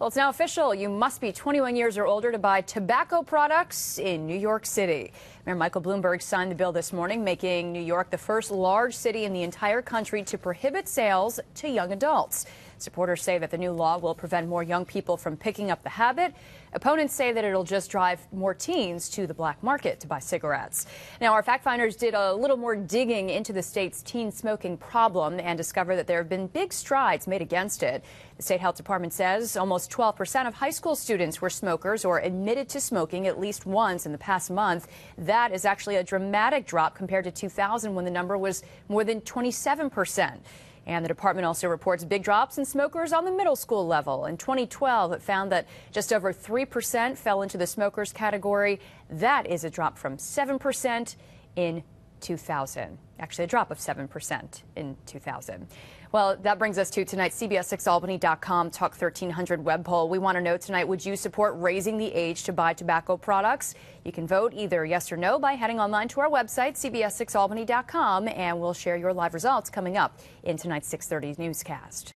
Well, it's now official. You must be 21 years or older to buy tobacco products in New York City. Mayor Michael Bloomberg signed the bill this morning, making New York the first large city in the entire country to prohibit sales to young adults. Supporters say that the new law will prevent more young people from picking up the habit. Opponents say that it'll just drive more teens to the black market to buy cigarettes. Now, our fact finders did a little more digging into the state's teen smoking problem and discovered that there have been big strides made against it. The state health department says almost almost 12% of high school students were smokers or admitted to smoking at least once in the past month. That is actually a dramatic drop compared to 2000 when the number was more than 27%. And the department also reports big drops in smokers on the middle school level. In 2012, it found that just over 3% fell into the smokers category. That is a drop from 7% in 2000. Actually, a drop of 7% in 2000. Well, that brings us to tonight's CBS6Albany.com Talk 1300 web poll. We want to know tonight would you support raising the age to buy tobacco products? You can vote either yes or no by heading online to our website, CBS6Albany.com, and we'll share your live results coming up in tonight's 630 newscast.